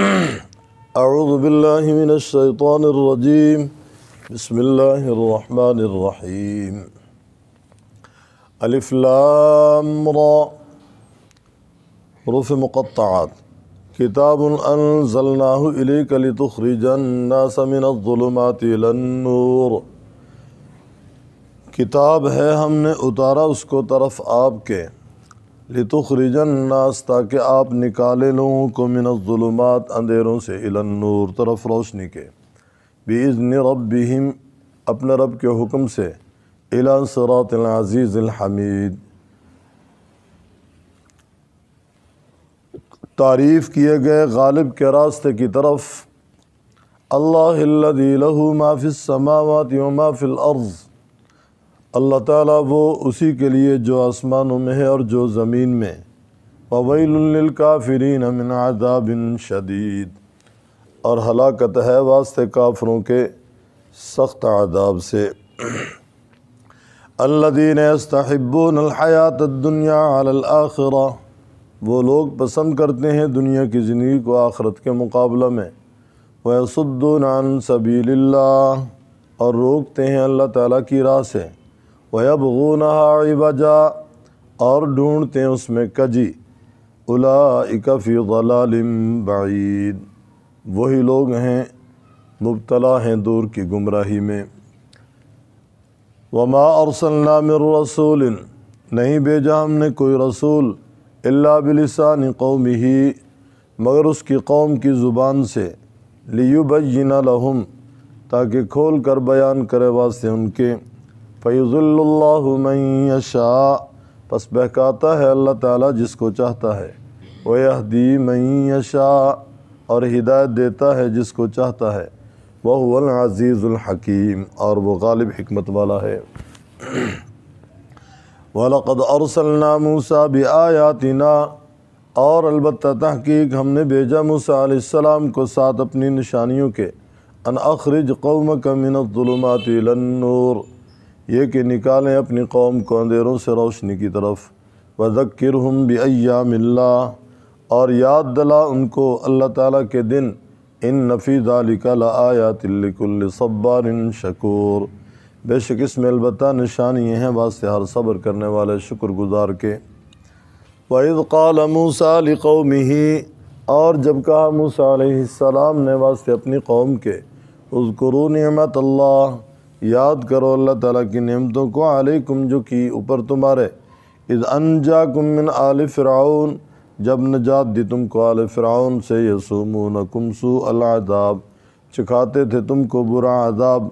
أعوذ بالله من الشيطان الرجيم بسم الله الرحمن الرحيم ألف لام را حروف مقطعات كتاب أنزلناه إليك لتخرج الناس من الظلمات إلى النور کتاب ہے ہم نے اتارا اس کو طرف آپ کے लितुखरिजन नास ताकि आप निकाले लोगों को मिनज़ुलमात अंधेरों से नूर तरफ रोशनी के बेज़न रबिम अपने रब के हुक्म से इला तारीफ़ किए गए गालिब के रास्ते की तरफ अल्लाह माफिस समावत माफ़िल अर्ज़ अल्लाह ताला वो उसी के लिए जो आसमानों में है और जो ज़मीन में पवैल काफरीन अमिन आदाबिन शदीद और हलाकत है वास्ते काफरों के सख्त आदाब से अल्लादीन अस्तब्बनहयात दुनिया वो लोग पसंद करते हैं दुनिया की ज़िंदगी को आखरत के मुकाबला में वसुद्दनान सबील्ला और रोकते हैं अल्लाह ताला की राह से वबगूना वजा और ढूंढते हैं उसमें कजी उलाफ़ी बाईद वही लोग हैं मुबतला हैं दूर की गुमराही में वमा अरसलनाम रसूल नहीं भेजा हमने कोई रसूल अल्ला बिलसान कौम ही मगर उसकी कौम की ज़ुबान से लियुबैना लहम ताकि खोल कर बयान करे वास्ते उनके फ़ैज़ुल्लाशा पस बहकाता है अल्लाह ताला जिसको चाहता है वहदी मैशा और हिदायत देता है जिसको चाहता है वह हकीम और वो गालिब हमत वाला है वलक़द अरसलना मूसा बयातिना और अलबत् तहकीक हमने भेजा मूसा आसमाम को साथ अपनी निशानियों के अन अखरज कौम का ये कि निकालें अपनी कौम को अंधेरों से रोशनी की तरफ वज़क्र हम बियामिल्ला और याद दिला उनको अल्लाह ताला के दिन इन नफ़ी दालिकलायातिल्लिकुल्ल सब्बार शकूर बेशक इसमें अलबत् निशानी हैं वास्ते हर सब्र करने वाले शुक्रगुजार के वद कल मूसा ही और जब कहा मूसा सलाम ने वास्ते अपनी कौम के उसकुरू नमत अल्लाह याद करो अल्लाह ताला की नेमतों को आलकुम जो की ऊपर तुम्हारे इद अनजा कुमिन आल फ़िराउन जब नजात दी तुमको आल फ़िराउन से यसूमून कुमसू अलादाब चिखाते थे तुमको बुरा आदाब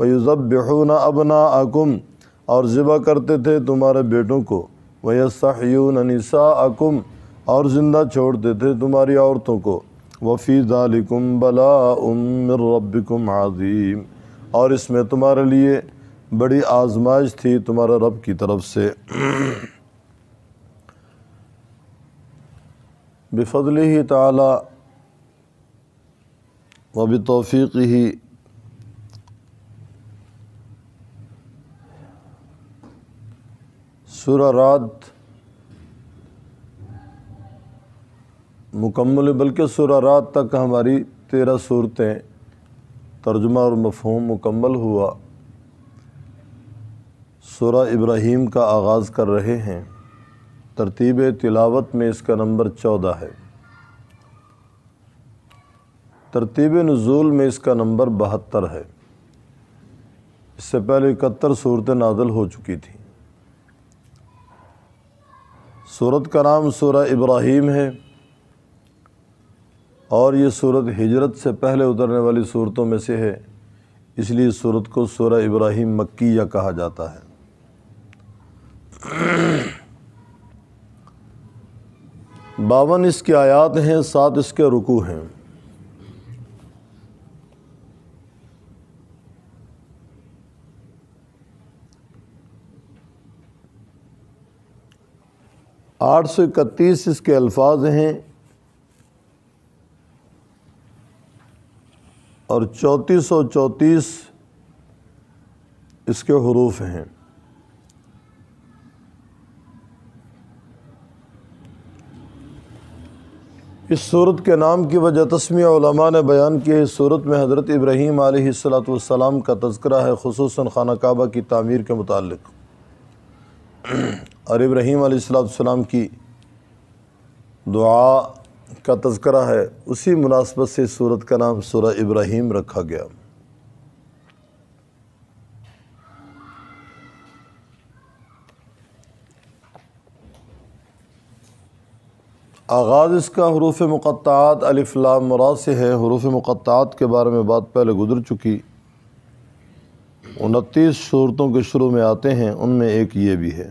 वयुज़बून अबना अकुम और ज़िबा करते थे तुम्हारे बेटों को वयसहयून नसा अकुम और ज़िंदा छोड़ते थे तुम्हारी औरतों को वफ़ी ज़ालिकुम बला उम रबिकुम आज़ीम और इसमें तुम्हारे लिए बड़ी आजमाइश थी तुम्हारा रब की तरफ से बेफजल ही ताला भी तोफ़ी ही सूर रात मुकम्मल बल्कि सूर रात तक हमारी तेरह सूरतें तर्जुमा और मफहम मुकम्मल हुआ सुरा इब्राहिम का आगाज़ कर रहे हैं तरतीब तिलावत में इसका नंबर चौदह है तरतीब नज़ूल में इसका नंबर बहत्तर है इससे पहले इकहत्तर सूरत नादल हो चुकी थी सूरत का नाम सूरा इब्राहिम है और ये सूरत हिजरत से पहले उतरने वाली सूरतों में से है इसलिए सूरत को सूरह इब्राहिम मक्की या कहा जाता है बावन इसके आयात हैं सात इसके रुकू हैं आठ सौ इकतीस इसके अल्फाज हैं और चौंतीस सौ चौंतीस इसके हरूफ हैं इस सूरत के नाम की वजह तस्मिया ने बयान किया इस सूरत में हज़रत इब्राहीम आलतम का तस्करा है खसूस खाना काबा की तमीर के मुतल और इब्राहीम आसलाम की दुआ का तस्करा है उसी मुनासबत से सूरत का नाम सूरह इब्राहिम रखा गया आगाज़ इसका हरूफ मुक़ात अलिफ्लाम मरा से है हरूफ मुक़ात के बारे में बात पहले गुजर चुकी उनतीस सूरतों के शुरू में आते हैं उनमें एक ये भी है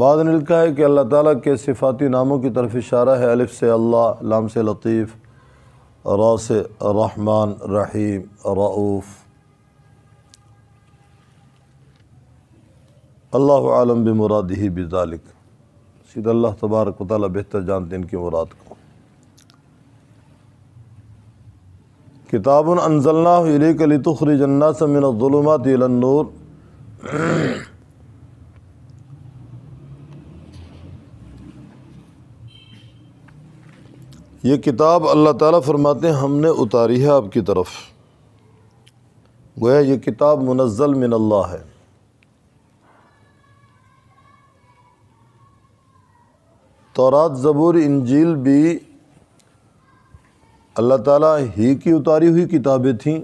बाद ने लिखा है कि अल्लाह ताला के सिफाती नामों की तरफ इशारा है अलिफ से अल्लाह लाम से लतीफ़ रा से रहमान रहीम रऊफ़ अल्लाह आलम ब मुराद ही बिजालिक सीधा अल्लाह तबारक वाली बेहतर जानते इनकी मुराद को किताबन अनजल्ला तखरी जन्ना समिनूर ये किताब अल्लाह ताला फरमाते हैं हमने उतारी है आपकी तरफ गोया ये किताब मुनज़ल मिन अल्लाह है तौरात ज़बूर इंजील भी अल्लाह ताला ही की उतारी हुई किताबें थीं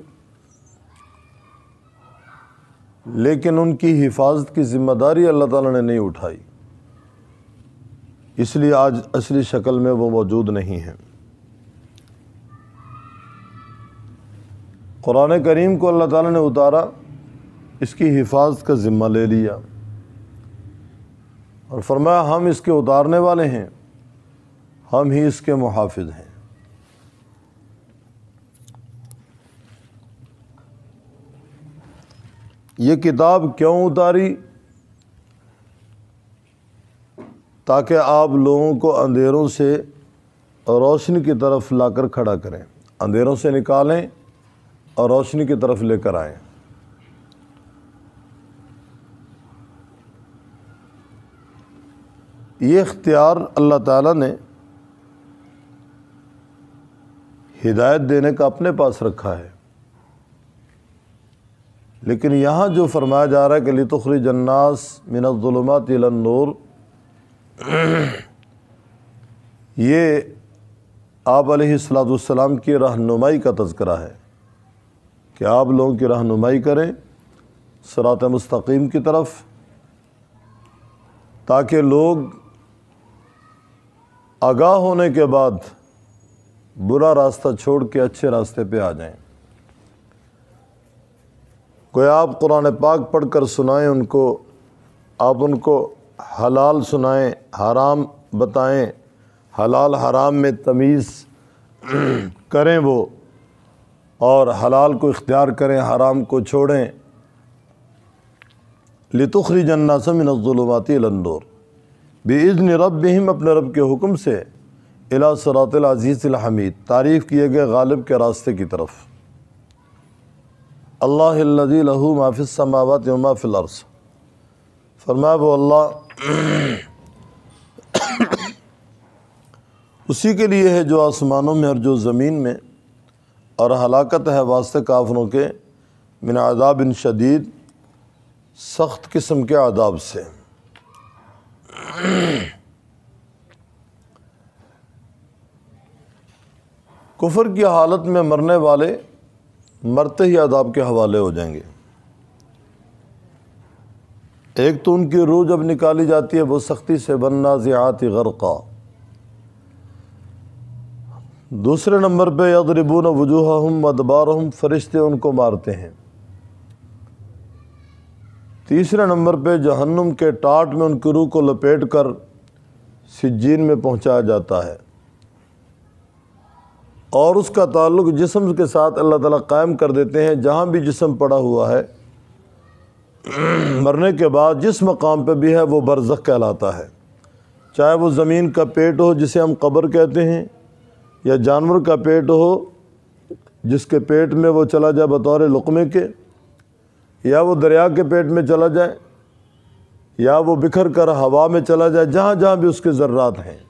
लेकिन उनकी हिफाजत की ज़िम्मेदारी अल्लाह ताला ने नहीं उठाई इसलिए आज असली शक्ल में वो मौजूद नहीं हैं क़ुरान करीम को अल्लाह ताला ने उतारा इसकी हिफाजत का ज़िम्मा ले लिया और फरमाया हम इसके उतारने वाले हैं हम ही इसके मुहाफ़ हैं ये किताब क्यों उतारी ताकि आप लोगों को अंधेरों से रोशनी की तरफ लाकर खड़ा करें अंधेरों से निकालें और रोशनी की तरफ लेकर आए ये इख्तियार अल्लाह ताला ने हिदायत देने का अपने पास रखा है लेकिन यहाँ जो फरमाया जा रहा है कि लितुखरी जन्नास मिनतलमत नूर ये आप सलाम की रहनुमाई का तस्करा है कि आप लोगों की रहनुमाई करें सरात मस्तकीम की तरफ ताकि लोग आगाह होने के बाद बुरा रास्ता छोड़ के अच्छे रास्ते पे आ जाएं। कोई आप कुरान पाक पढ़कर सुनाएं उनको आप उनको हलाल सुनाएं हराम बताएं हलाल हराम में तमीज़ करें वो और हलाल को इख्तियार करें हराम को छोड़ें लतुखरी लंदोर लंदूर बेज़न रब अपने रब के हुक्म से अला हमीद तारीफ़ किए गए गालिब के रास्ते की तरफ अल्लाजी लहू माफ़िस समावत माफ़िलर्स फरमा वो अल्लाह उसी के लिए है जो आसमानों में और जो ज़मीन में और हलाकत है वास्ते काफरों के मिन आदाब इन शदीद सख्त किस्म के आदाब से कुफर की हालत में मरने वाले मरते ही आदाब के हवाले हो जाएंगे एक तो उनकी रूह जब निकाली जाती है वो सख्ती से बनना ज़ियात गर्का दूसरे नंबर पे यदरिबून वजूह हम अदबार हम फरिश्ते उनको मारते हैं तीसरे नंबर पे जहन्नुम के टाट में उनकी रूह को लपेट कर सिज्जीन में पहुंचाया जाता है और उसका ताल्लुक जिसम के साथ अल्लाह ताला कायम कर देते हैं जहाँ भी जिसम पड़ा हुआ है मरने के बाद जिस मकाम पे भी है वो बरज़ कहलाता है चाहे वो ज़मीन का पेट हो जिसे हम कब्र कहते हैं या जानवर का पेट हो जिसके पेट में वो चला जाए बतौर लुकमे के या वो दरिया के पेट में चला जाए या वो बिखर कर हवा में चला जाए जहाँ जहाँ भी उसके ज़र्रात हैं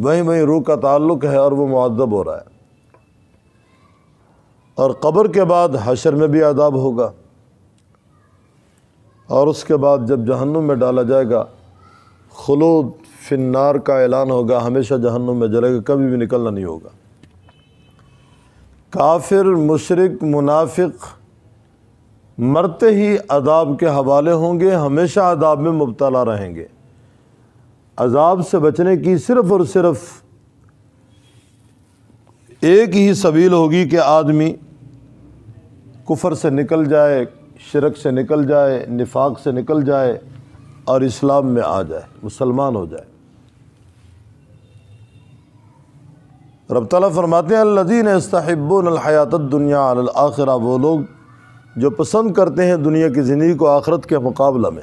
वहीं वहीं रूह का ताल्लुक है और वो मुद्दब हो रहा है और कब्र के बाद हशर में भी आदाब होगा और उसके बाद जब जहन्नुम में डाला जाएगा खलूद फिनार का ऐलान होगा हमेशा जहन्नुम में जलेगा कभी भी निकलना नहीं होगा काफिर मुशरक मुनाफिक मरते ही अदाब के हवाले होंगे हमेशा अदाब में मुबतला रहेंगे अजाब से बचने की सिर्फ़ और सिर्फ एक ही सबील होगी कि आदमी कुफर से निकल जाए शिरक से निकल जाए निफाक से निकल जाए और इस्लाम में आ जाए मुसलमान हो जाए रब ताला फरमाते हैं अल्लादीन इस्ताबनहयात दुनिया आखिर वो लोग जो पसंद करते हैं दुनिया की ज़िंदगी को आखरत के मुकाबला में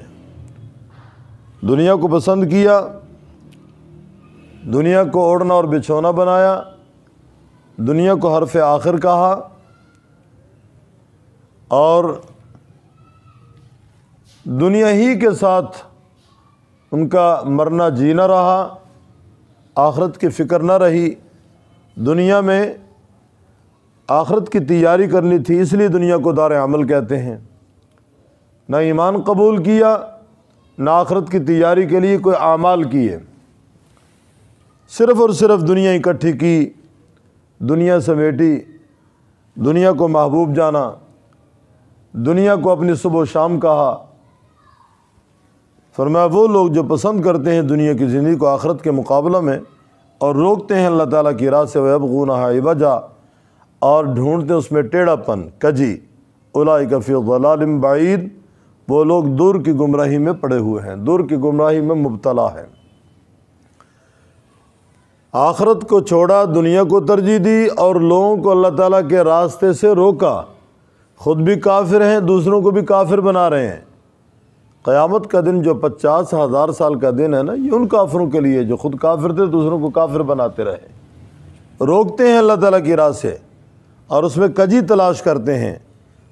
दुनिया को पसंद किया दुनिया को ओढ़ना और बिछोना बनाया दुनिया को हरफ आखिर कहा और दुनिया ही के साथ उनका मरना जीना रहा आखरत की फ़िक्र न रही दुनिया में आखरत की तैयारी करनी थी इसलिए दुनिया को दार अमल कहते हैं ना ईमान कबूल किया ना आखरत की तैयारी के लिए कोई आमाल किए सिर्फ़ और सिर्फ दुनिया इकट्ठी की दुनिया समेटी दुनिया को महबूब जाना दुनिया को अपनी सुबह शाम कहा फरमाया वो लोग जो पसंद करते हैं दुनिया की ज़िंदगी को आखरत के मुकाबला में और रोकते हैं अल्लाह ताला की राह से वबगूना वजा और ढूंढते हैं उसमें टेढ़ापन कजी उलाई कफ़ी गलालम बाईद वो लोग दूर की गुमराही में पड़े हुए हैं दूर की गुमराही में मुबतला है आखरत को छोड़ा दुनिया को तरजीह दी और लोगों को अल्लाह ताला के रास्ते से रोका ख़ुद भी काफिर हैं दूसरों को भी काफिर बना रहे हैं क़यामत का दिन जो पचास हज़ार साल का दिन है ना ये उन काफरों के लिए जो खुद काफिर थे दूसरों को काफिर बनाते रहे रोकते हैं अल्लाह ताला की राह से और उसमें कजी तलाश करते हैं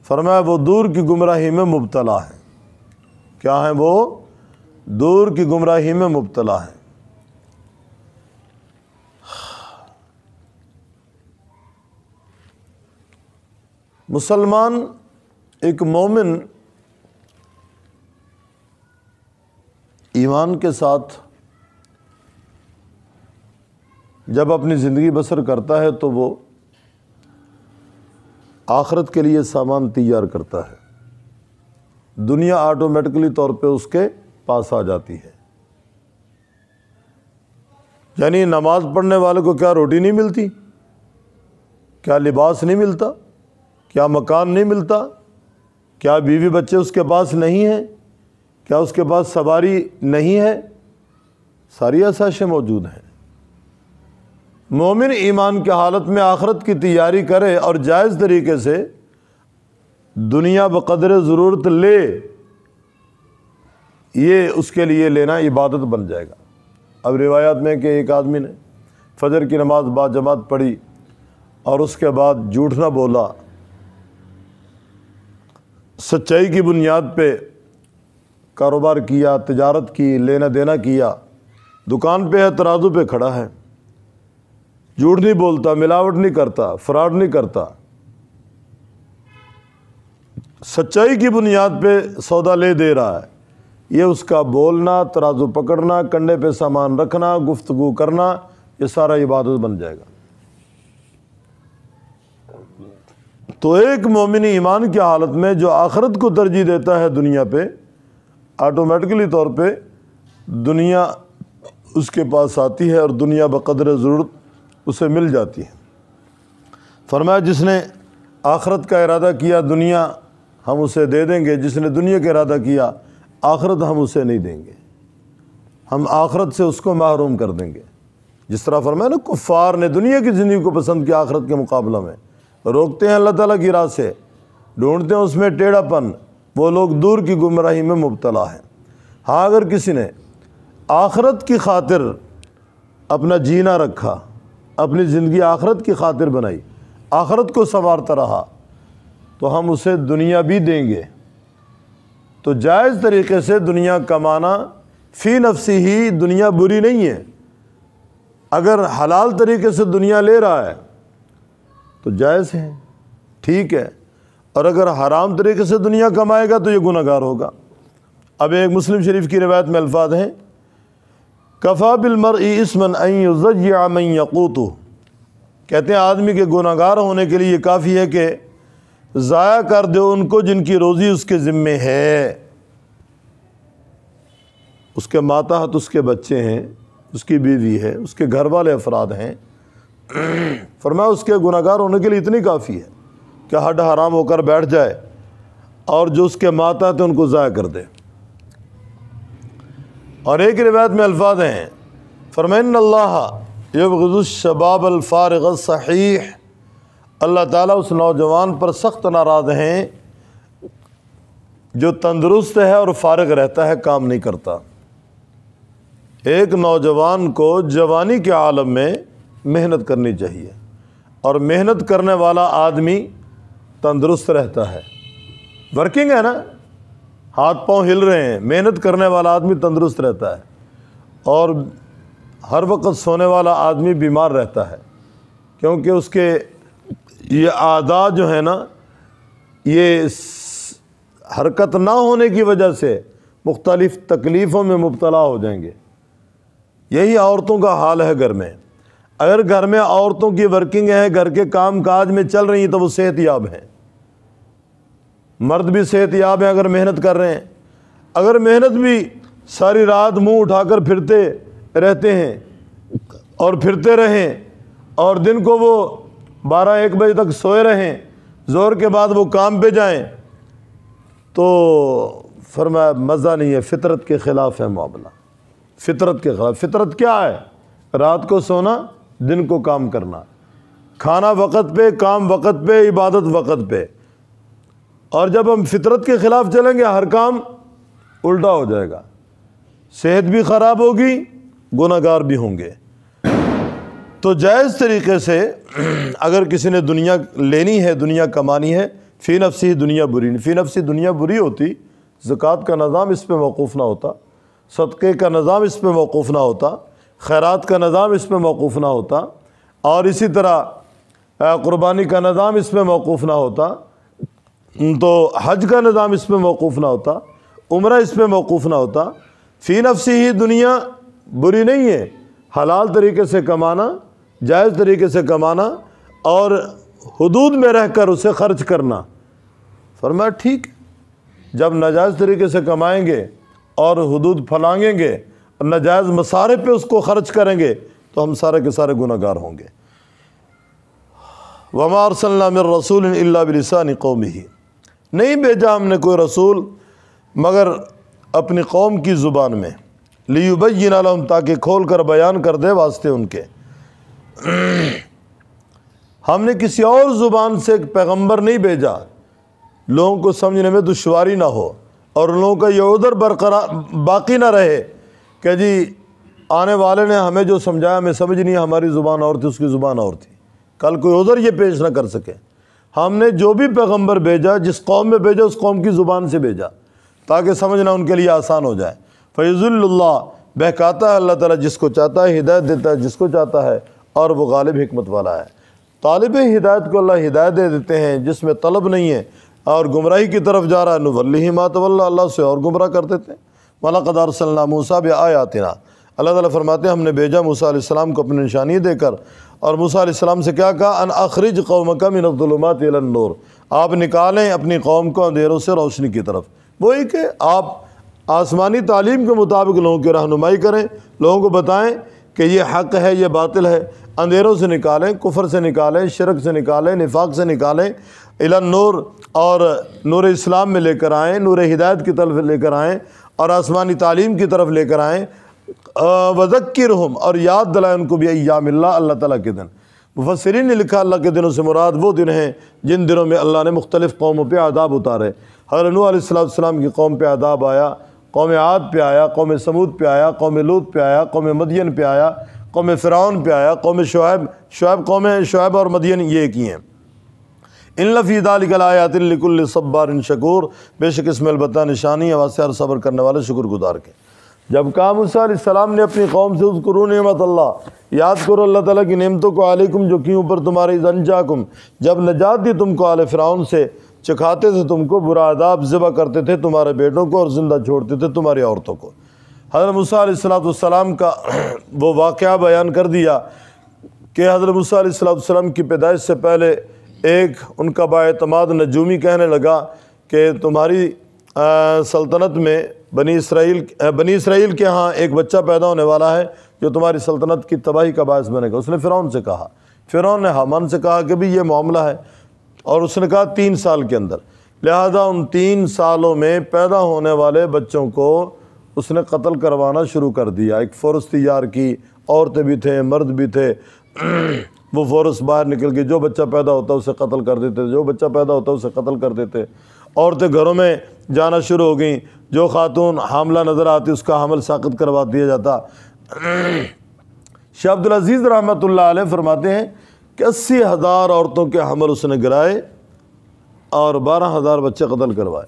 फरमाया वो दूर की गुमराही में मुबतला है क्या है वो दूर की गुमराही में मुबतला है मुसलमान एक मोमिन ईमान के साथ जब अपनी ज़िंदगी बसर करता है तो वो आखरत के लिए सामान तैयार करता है दुनिया ऑटोमेटिकली तौर पे उसके पास आ जाती है यानी नमाज़ पढ़ने वाले को क्या रोटी नहीं मिलती क्या लिबास नहीं मिलता क्या मकान नहीं मिलता क्या बीवी बच्चे उसके पास नहीं हैं क्या उसके पास सवारी नहीं है सारी आसाइशें मौजूद हैं मोमिन ईमान के हालत में आखरत की तैयारी करे और जायज़ तरीके से दुनिया बकदर ज़रूरत ले ये उसके लिए लेना इबादत बन जाएगा अब रिवायात में कि एक आदमी ने फजर की नमाज जमात पढ़ी और उसके बाद झूठ ना बोला सच्चाई की बुनियाद पे कारोबार किया तजारत की लेना देना किया दुकान पे है तराजू पे खड़ा है झूठ नहीं बोलता मिलावट नहीं करता फ्रॉड नहीं करता सच्चाई की बुनियाद पे सौदा ले दे रहा है ये उसका बोलना तराजू पकड़ना कंडे पे सामान रखना गुफ्तगु करना ये सारा इबादत बन जाएगा तो एक मोमिन ईमान की हालत में जो आखरत को तरजीह देता है दुनिया पे ऑटोमेटिकली तौर पे दुनिया उसके पास आती है और दुनिया बकदर ज़रूरत उसे मिल जाती है फरमाया जिसने आखरत का इरादा किया दुनिया हम उसे दे देंगे जिसने दुनिया का इरादा किया आखरत हम उसे नहीं देंगे हम आखरत से उसको महरूम कर देंगे जिस तरह फरमाया ना कुफ़ार ने दुनिया की ज़िंदगी को पसंद किया आखरत के मुकाबला में रोकते हैं अल्लाह ताली की राह से ढूंढते हैं उसमें टेढ़ापन वो लोग दूर की गुमराही में मुबतला हैं हाँ अगर किसी ने आखरत की खातिर अपना जीना रखा अपनी ज़िंदगी आखरत की खातिर बनाई आखरत को संवारता रहा तो हम उसे दुनिया भी देंगे तो जायज़ तरीके से दुनिया कमाना फ़ी नफसी ही दुनिया बुरी नहीं है अगर हलाल तरीके से दुनिया ले रहा है तो जायज़ है ठीक है और अगर हराम तरीके से दुनिया कमाएगा तो ये गुनागार होगा अब एक मुस्लिम शरीफ की रवायत में अल्फाज हैं कफ़ा बिलमर इसमन अमन यकूत कहते हैं आदमी के गुनागार होने के लिए ये काफ़ी है कि ज़ाया कर दो उनको जिनकी रोज़ी उसके ज़िम्मे है उसके माता हत उसके बच्चे हैं उसकी बीवी है उसके घर वाले अफराद हैं फरमाया उसके गुनागार होने के लिए इतनी काफ़ी है कि हड हराम होकर बैठ जाए और जो उसके माता थे तो उनको ज़ाय कर दे और एक रिवायत में अल्फाज हैं फ़रमिन अल्लाह यबशबाब अलफ़ारग सहीह अल्लाह ताला उस नौजवान पर सख्त नाराज़ हैं जो तंदुरुस्त है और फारग रहता है काम नहीं करता एक नौजवान को जवानी के आलम में मेहनत करनी चाहिए और मेहनत करने वाला आदमी तंदुरुस्त रहता है वर्किंग है ना हाथ पांव हिल रहे हैं मेहनत करने वाला आदमी तंदुरुस्त रहता है और हर वक्त सोने वाला आदमी बीमार रहता है क्योंकि उसके ये आदा जो है ना ये हरकत ना होने की वजह से मुख्तलिफ़ तकलीफ़ों में मुबतला हो जाएंगे यही औरतों का हाल है घर में अगर घर में औरतों की वर्किंग है घर के काम काज में चल रही हैं तो वो सेहत याब हैं मर्द भी सेहत याब हैं अगर मेहनत कर रहे हैं अगर मेहनत भी सारी रात मुंह उठाकर फिरते रहते हैं और फिरते रहें और दिन को वो बारह एक बजे तक सोए रहें जोर के बाद वो काम पे जाएं तो फरमा मज़ा नहीं है फितरत के ख़िलाफ़ है मामला फितरत के ख़िलाफ़ फितरत क्या है रात को सोना दिन को काम करना खाना वक़्त पे काम वक़्त पे इबादत वक़्त पे और जब हम फितरत के ख़िलाफ़ चलेंगे हर काम उल्टा हो जाएगा सेहत भी ख़राब होगी गुनागार भी होंगे तो जायज़ तरीके से अगर किसी ने दुनिया लेनी है दुनिया कमानी है फ़ी नफसी दुनिया बुरी नहीं फ़ी नफसी दुनिया बुरी होती ज़क़़त का निज़ाम इस पर मौकूफ़ ना होता सदक़े का निज़ाम इस पर मौकूफ़ ना होता खैरात का निज़ाम इस पर मौकूफ़ ना होता और इसी तरह क़ुरबानी का निज़ाम इस पर मौकूफ़ ना होता तो हज का निज़ाम इस पर मौकूफ़ ना होता उम्र इस पर मौकूफ़ ना होता फ़ी नफसी ही दुनिया बुरी नहीं है हलाल तरीके से कमाना जायज़ तरीके से कमाना और हदूद में रह कर उसे ख़र्च करना फरमा ठीक जब नाजायज़ तरीके से कमाएँगे और हदूद फलांगेंगे और नाजायज़ मसारे पर उसको ख़र्च करेंगे तो हम सारे के सारे गुनागार होंगे वमारसल्ला रसूल अल्ला बलसान कौम ही नहीं भेजा हमने कोई रसूल मगर अपनी कौम की ज़ुबान में लियुबैन आलम ताकि खोल कर बयान कर दे वास्ते उनके हमने किसी और ज़ुबान से एक पैगम्बर नहीं भेजा लोगों को समझने में दुशारी ना हो और लोगों का यह उधर बरकरार बाकी ना रहे कि जी आने वाले ने हमें जो समझाया हमें समझ नहीं हमारी ज़ुबान और थी उसकी ज़ुबान और थी कल कोई उधर ये पेश ना कर सके हमने जो भी पैगंबर भेजा जिस कौम में भेजा उस कौम की ज़ुबान से भेजा ताकि समझना उनके लिए आसान हो जाए फ़ैज़ुल्ला बहकाता है अल्लाह ताला जिसको चाहता है हिदायत देता है जिसको चाहता है और वो गालिब हमत वाला है तालब हिदायत को अल्लाह हिदायत दे देते हैं जिसमें तलब नहीं है और गुमराही की तरफ जा रहा है नवल्ली मातवल्ला अल्लाह से और गुमराह कर देते हैं मलाकदारसल्ला मूसा भी आयातना अल्लाह ताला फरमाते हैं हमने भेजा मूसा सलाम को अपनी निशानी देकर और मूसा सलाम से क्या कहा अन अखरिज कौम का मिनतलमत नूर आप निकालें अपनी कौम को अंधेरों से रोशनी की तरफ वही कि आप आसमानी तालीम के मुताबिक लोगों की रहनुमाई करें लोगों को बताएं कि ये हक है ये बातिल है अंधेरों से निकालें कुफर से निकालें शरक से निकालें निफाक से निकालें इला नूर और नूर इस्लाम में लेकर आएँ नूर हिदायत की तरफ लेकर आएँ और आसमानी तालीम की तरफ लेकर आएँ वज़क्र हम और याद दिलाए उनको भी अयामिल्ला अल्लाह ताला के दिन मुफसरीन ने लिखा अल्लाह के दिनों से मुराद वो दिन हैं जिन दिनों में अल्लाह ने मुख्तलिफ़ कौमों पर आदाब उतारे हरनूसम की कौम पर आदाब आया कौम आद पे आया कौम समूद पे आया कौम लूत पे आया कौम मदियन पे आया कौम फ़िरन पे आया कौम शुएब शुएब कौम शुएब और मदियन ये एक ही हैं इन लफ़ीदालिकलायातिल्कुल सब्बार इन शकूर बेशक इसमें अलबत् निशानी आवाज़ और सब्र करने वाले शुक्रगुजार के जब कहा मूसा ने अपनी कौम से उसकरू नमत अल्लाह याद करो अल्लाह ताली की नियमतों को आलिकुम जो क्यों ऊपर तुम्हारी जनजाकुम जब नजात दी तुमको आल फ्राउन से चखाते थे तुमको बुरा आदाब ज़िबा करते थे तुम्हारे बेटों को और ज़िंदा छोड़ते थे तुम्हारी औरतों को हज़रत मूसलाम का वो वाक़ बयान कर दिया कि हज़रत मूसलाम की पैदाइश से पहले एक उनका बातमाद नजूमी कहने लगा कि तुम्हारी आ, सल्तनत में बनी इसराइल बनी इसराइल के यहाँ एक बच्चा पैदा होने वाला है जो तुम्हारी सल्तनत की तबाही का बायस बनेगा उसने फ़िरौन से कहा फ़िरौन ने हमान से कहा कि भाई ये मामला है और उसने कहा तीन साल के अंदर लिहाजा उन तीन सालों में पैदा होने वाले बच्चों को उसने कत्ल करवाना शुरू कर दिया एक फौरस तैयार की औरतें भी थे मर्द भी थे वो फौरस बाहर निकल के जो बच्चा पैदा होता उसे कत्ल कर देते जो बच्चा पैदा होता उसे कत्ल कर देते औरतें घरों में जाना शुरू हो गई जो खातून हामला नज़र आती उसका हमल साखत करवा दिया जाता शाह अजीज रहमत ला फरमाते हैं कि अस्सी हज़ार औरतों के हमल उसने गिराए और बारह हज़ार बच्चे कत्ल करवाए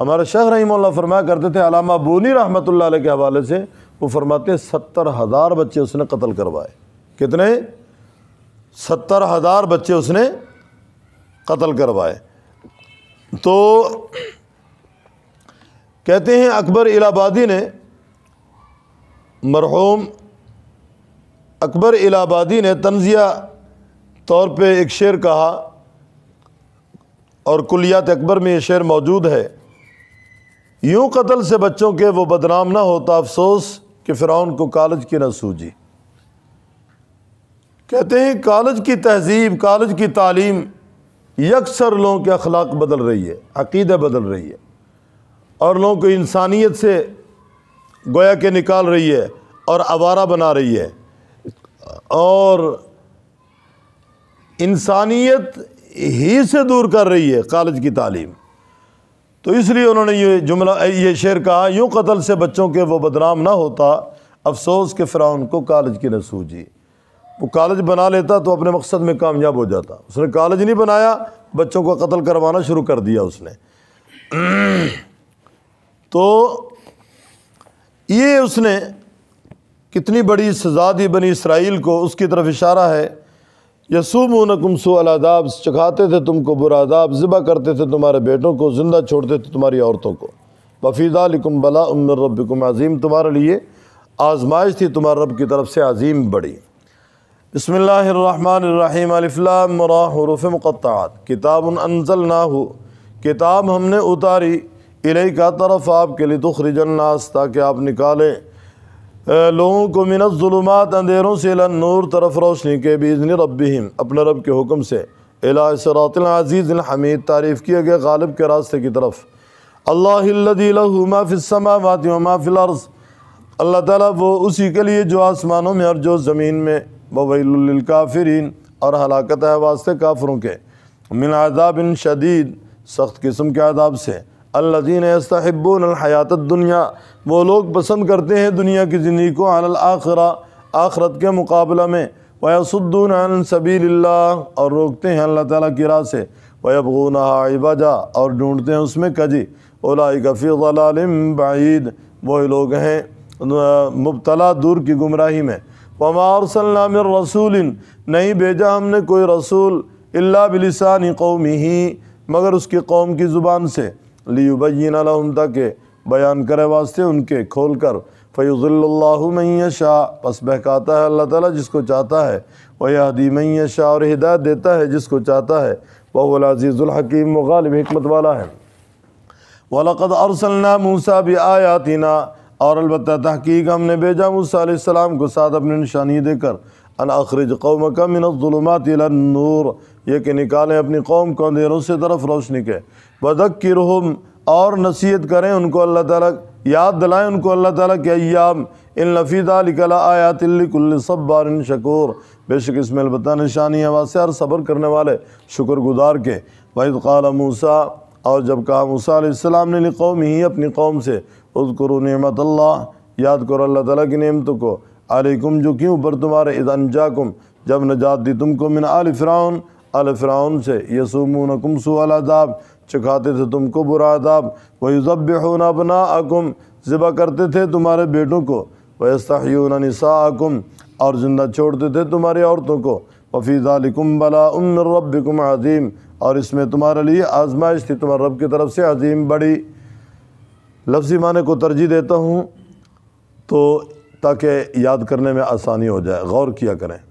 हमारे शाह रही फरमाया करते थे अलामा बोनी रहमत ला के हवाले से वो फरमाते हैं सत्तर हज़ार बच्चे उसने कत्ल करवाए कितने सत्तर हज़ार बच्चे उसने कत्ल करवाए तो कहते हैं अकबर इलाहाबादी ने मरहूम अकबर इलाहाबादी ने तंजिया तौर पे एक शेर कहा और कुलियात अकबर में ये शेर मौजूद है यूँ कत्ल से बच्चों के वो बदनाम ना होता तो अफसोस कि फ़िरौन को कॉलेज की न सूझी कहते हैं कॉलेज की तहजीब कॉलेज की तालीम यकसर लोगों के अखलाक बदल रही है अकीदा बदल रही है और लोगों को इंसानियत से गोया के निकाल रही है और आवारा बना रही है और इंसानियत ही से दूर कर रही है कॉलेज की तालीम तो इसलिए उन्होंने ये जुमला ये शेर कहा यूँ कत्ल से बच्चों के वो बदनाम ना होता अफसोस के फ़िर उनको कॉलेज की न सूझी वो कॉलेज बना लेता तो अपने मकसद में कामयाब हो जाता उसने कॉलेज नहीं बनाया बच्चों को कत्ल करवाना शुरू कर दिया उसने तो ये उसने कितनी बड़ी सज़ा दी बनी इसराइल को उसकी तरफ इशारा है यसूम नकुमसो अलादाब चखाते थे तुमको बुरा अदाब ज़िबा करते थे तुम्हारे बेटों को ज़िंदा छोड़ते थे तुम्हारी औरतों को वफ़ीदा लिकुम बला उम्र रबिकुम अज़ीम तुम्हारे लिए आजमाइश थी तुम्हारे रब की तरफ से अजीम बड़ी बसमीम मक़ात किताब उन ना हो किताब हमने उतारी इले का तरफ आपके लिए दुखरजन्नास ताकि आप निकालें लोगों को मिनत मिनतुलमात अंधेरों से नूर तरफ रोशनी के बीजन रबीम अपने रब के हुक्म से ने हमीद तारीफ़ किए गए गालिब के रास्ते की तरफ अल्लाहमाफ़िलमाफ़िलर्ज़ अल्लाह ताला वो उसी के लिए जो आसमानों में और जो ज़मीन में ववैलकाफ़रीन और हलाकत है वास्ते काफरों के मिन आदाब शदीद सख्त किस्म के आदाब से अल्लादीन साहिबुलहयात दुनिया वो लोग पसंद करते हैं दुनिया की ज़िंदगी को अल आखरा आखरत के मुकाबला में वयसद्दून सबीलिल्लाह और रोकते हैं अल्लाह ताला की राह से वयबून और ढूंढते हैं उसमें कजी ओलाई कफ़ी वही लोग हैं मुबतला दूर की गुमराही में वमारसलम रसूल नहीं भेजा हमने कोई रसूल अल्ला बिलसान कौमी ही मगर उसकी कौम की ज़ुबान से लियुबैन लहम तक बयान करे वास्ते उनके खोल कर फ़ैज़ल्ला शाह पस बहकाता है अल्लाह ताला जिसको चाहता है वह हदीमैया शाह और हिदायत देता है जिसको चाहता है वह अज़ीज़ुलहकीम वगालब हमत वाला है वलक़द अरसलना मूसा भी आयातिना और अलबत् तहकीक हमने भेजा मूसा को साथ अपनी निशानी देकर अन अखरज कौम का मिनतलूमत नूर ये कि निकालें अपनी कौम को अंधेरों से तरफ रोशनी के वदक्र और नसीहत करें उनको अल्लाह ताला याद दिलाएं उनको अल्लाह ताला के अयाम इन लफीदा लिकला आयातिल्लिकुल्ल सब बारिन शकूर बेशक इसमें अलबत्ता निशानी है वासे हर सब्र करने वाले शुक्रगुजार के वहीद काला मूसा और जब कहा मूसा सलाम ने लिकौम ही अपनी कौम से उसकुरु नमत अल्लाह याद करो अल्लाह ताला की नियमत को अलैकुम जो क्यों पर तुम्हारे इदनजाकुम जब नजात दी तुमको मिन आल फ़िरौन अल फ़िरौन से यसुमनकुम सुब चखाते थे तुमको बुरा अदाब वयुज़ब होना अपना अकुम ज़िबा करते थे तुम्हारे बेटों को वैसा निसा आकुम और ज़िंदा छोड़ते थे तुम्हारी औरतों को लिकुम बला उम रब अजीम और इसमें तुम्हारे लिए आजमाइश थी तुम्हारे रब की तरफ से अजीम बड़ी लफ्ज़ी माने को तरजीह देता हूँ तो ताकि याद करने में आसानी हो जाए गौर किया करें